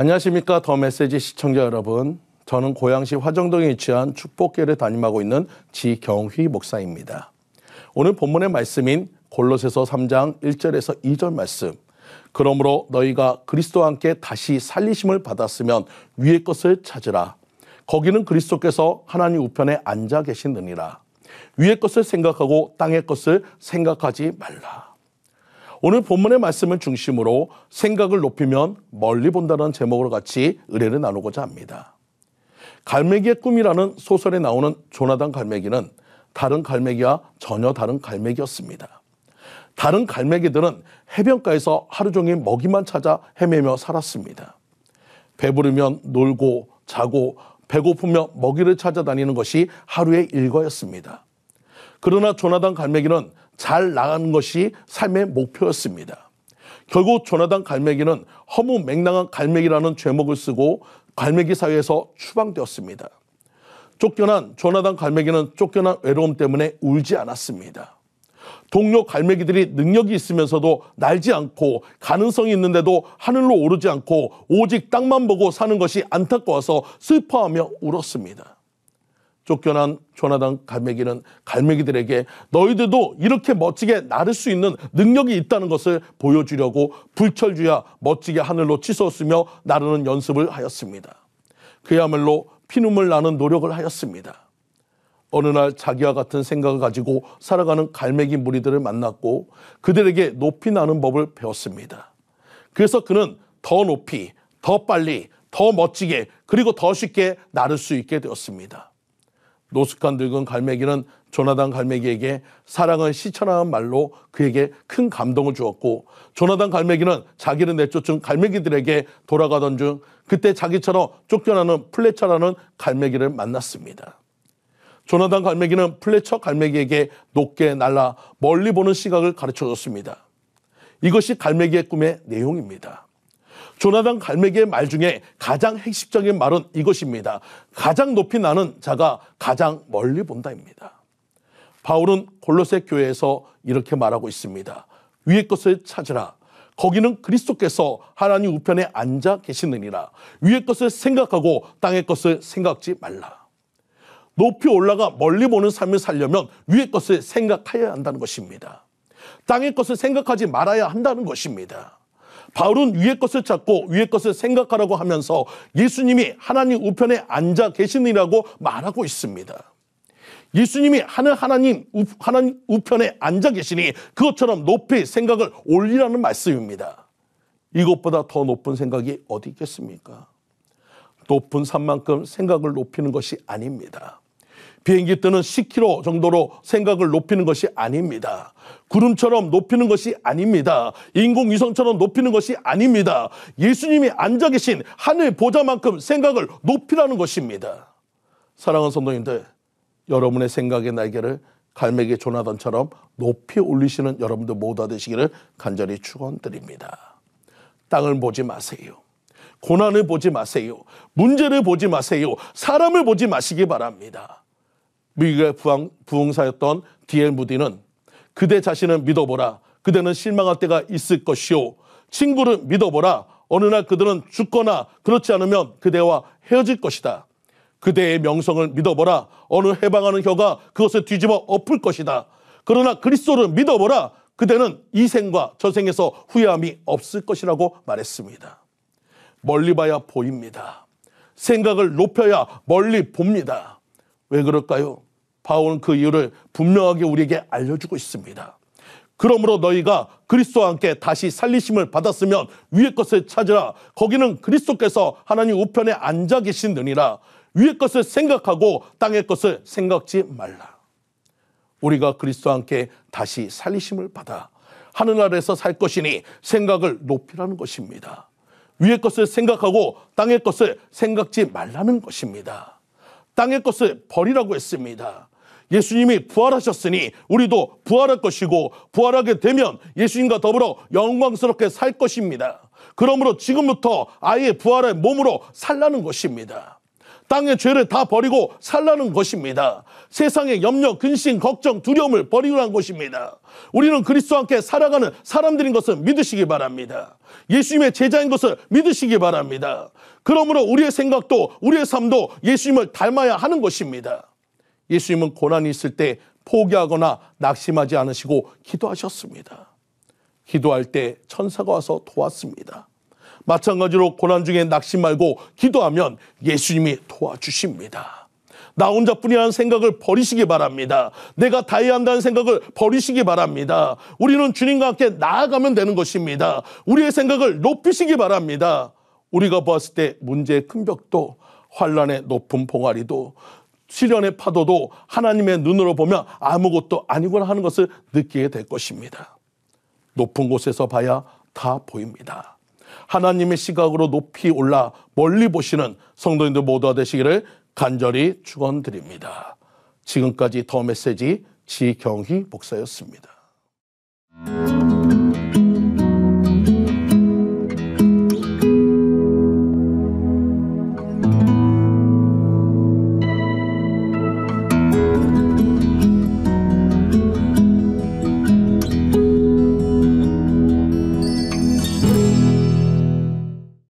안녕하십니까 더 메시지 시청자 여러분. 저는 고양시 화정동에 위치한 축복계를 담임하고 있는 지경휘 목사입니다. 오늘 본문의 말씀인 골로새서 3장 1절에서 2절 말씀. 그러므로 너희가 그리스도와 함께 다시 살리심을 받았으면 위의 것을 찾으라. 거기는 그리스도께서 하나님 우편에 앉아 계시느니라. 위의 것을 생각하고 땅의 것을 생각하지 말라. 오늘 본문의 말씀을 중심으로 생각을 높이면 멀리 본다는 제목으로 같이 의뢰를 나누고자 합니다. 갈매기의 꿈이라는 소설에 나오는 조나단 갈매기는 다른 갈매기와 전혀 다른 갈매기였습니다. 다른 갈매기들은 해변가에서 하루 종일 먹이만 찾아 헤매며 살았습니다. 배부르면 놀고 자고 배고프며 먹이를 찾아다니는 것이 하루의 일과였습니다. 그러나 조나단 갈매기는 잘 나가는 것이 삶의 목표였습니다. 결국 조나단 갈매기는 허무 맹랑한 갈매기라는 죄목을 쓰고 갈매기 사회에서 추방되었습니다. 쫓겨난 조나단 갈매기는 쫓겨난 외로움 때문에 울지 않았습니다. 동료 갈매기들이 능력이 있으면서도 날지 않고 가능성이 있는데도 하늘로 오르지 않고 오직 땅만 보고 사는 것이 안타까워서 슬퍼하며 울었습니다. 쫓겨난 조나단 갈매기는 갈매기들에게 너희들도 이렇게 멋지게 나를 수 있는 능력이 있다는 것을 보여주려고 불철주야 멋지게 하늘로 치솟으며 나르는 연습을 하였습니다. 그야말로 피눈물 나는 노력을 하였습니다. 어느 날 자기와 같은 생각을 가지고 살아가는 갈매기 무리들을 만났고 그들에게 높이 나는 법을 배웠습니다. 그래서 그는 더 높이, 더 빨리, 더 멋지게, 그리고 더 쉽게 나를 수 있게 되었습니다. 노숙한 늙은 갈매기는 조나단 갈매기에게 사랑을 시천하는 말로 그에게 큰 감동을 주었고 조나단 갈매기는 자기를 내쫓은 갈매기들에게 돌아가던 중 그때 자기처럼 쫓겨나는 플래처라는 갈매기를 만났습니다. 조나단 갈매기는 플래처 갈매기에게 높게 날라 멀리 보는 시각을 가르쳐 줬습니다. 이것이 갈매기의 꿈의 내용입니다. 조나단 갈매기의 말 중에 가장 핵심적인 말은 이것입니다. 가장 높이 나는 자가 가장 멀리 본다입니다. 바울은 골로새 교회에서 이렇게 말하고 있습니다. 위의 것을 찾으라. 거기는 그리스도께서 하나님 우편에 앉아 계시느니라. 위의 것을 생각하고 땅의 것을 생각지 말라. 높이 올라가 멀리 보는 삶을 살려면 위의 것을 생각해야 한다는 것입니다. 땅의 것을 생각하지 말아야 한다는 것입니다. 바울은 위의 것을 찾고 위의 것을 생각하라고 하면서 예수님이 하나님 우편에 앉아 계시니라고 말하고 있습니다. 예수님이 하늘 하나님, 우, 하나님 우편에 앉아 계시니 그것처럼 높이 생각을 올리라는 말씀입니다. 이것보다 더 높은 생각이 어디 있겠습니까? 높은 산만큼 생각을 높이는 것이 아닙니다. 비행기 뜨는 10km 정도로 생각을 높이는 것이 아닙니다. 구름처럼 높이는 것이 아닙니다. 인공위성처럼 높이는 것이 아닙니다. 예수님이 앉아 계신 하늘 보좌만큼 생각을 높이라는 것입니다. 사랑하는 성도님들, 여러분의 생각의 날개를 갈매기 조나단처럼 높이 올리시는 여러분들 모두 되시기를 간절히 축원드립니다. 땅을 보지 마세요. 고난을 보지 마세요. 문제를 보지 마세요. 사람을 보지 마시기 바랍니다. 미국의 부항, 부흥사였던 디엘 무디는 그대 자신을 믿어보라. 그대는 실망할 때가 있을 것이오. 친구를 믿어보라. 어느 날 그들은 죽거나 그렇지 않으면 그대와 헤어질 것이다. 그대의 명성을 믿어보라. 어느 해방하는 혀가 그것을 뒤집어 엎을 것이다. 그러나 그리스도를 믿어보라. 그대는 이 생과 저 생에서 후회함이 없을 것이라고 말했습니다. 멀리 봐야 보입니다. 생각을 높여야 멀리 봅니다. 왜 그럴까요? 바울은 그 이유를 분명하게 우리에게 알려주고 있습니다. 그러므로 너희가 그리스도와 함께 다시 살리심을 받았으면 위의 것을 찾으라. 거기는 그리스도께서 하나님 우편에 앉아 계신느니라. 위의 것을 생각하고 땅의 것을 생각지 말라. 우리가 그리스도와 함께 다시 살리심을 받아 하늘 아래서 살 것이니 생각을 높이라는 것입니다. 위의 것을 생각하고 땅의 것을 생각지 말라는 것입니다. 땅의 것을 버리라고 했습니다. 예수님이 부활하셨으니 우리도 부활할 것이고 부활하게 되면 예수님과 더불어 영광스럽게 살 것입니다. 그러므로 지금부터 아예 부활의 몸으로 살라는 것입니다. 땅의 죄를 다 버리고 살라는 것입니다. 세상의 염려, 근심, 걱정, 두려움을 버리라는 것입니다. 우리는 그리스도와 함께 살아가는 사람들인 것을 믿으시기 바랍니다. 예수님의 제자인 것을 믿으시기 바랍니다. 그러므로 우리의 생각도 우리의 삶도 예수님을 닮아야 하는 것입니다. 예수님은 고난이 있을 때 포기하거나 낙심하지 않으시고 기도하셨습니다. 기도할 때 천사가 와서 도왔습니다. 마찬가지로 고난 중에 낙심 말고 기도하면 예수님이 도와주십니다. 나 혼자뿐이라는 생각을 버리시기 바랍니다. 내가 다해야 한다는 생각을 버리시기 바랍니다. 우리는 주님과 함께 나아가면 되는 것입니다. 우리의 생각을 높이시기 바랍니다. 우리가 보았을 때 문제의 큰 벽도 환란의 높은 봉아리도 시련의 파도도 하나님의 눈으로 보면 아무것도 아니구나 하는 것을 느끼게 될 것입니다. 높은 곳에서 봐야 다 보입니다. 하나님의 시각으로 높이 올라 멀리 보시는 성도님들 모두가 되시기를 간절히 축원드립니다. 지금까지 더 메시지 지경희 목사였습니다.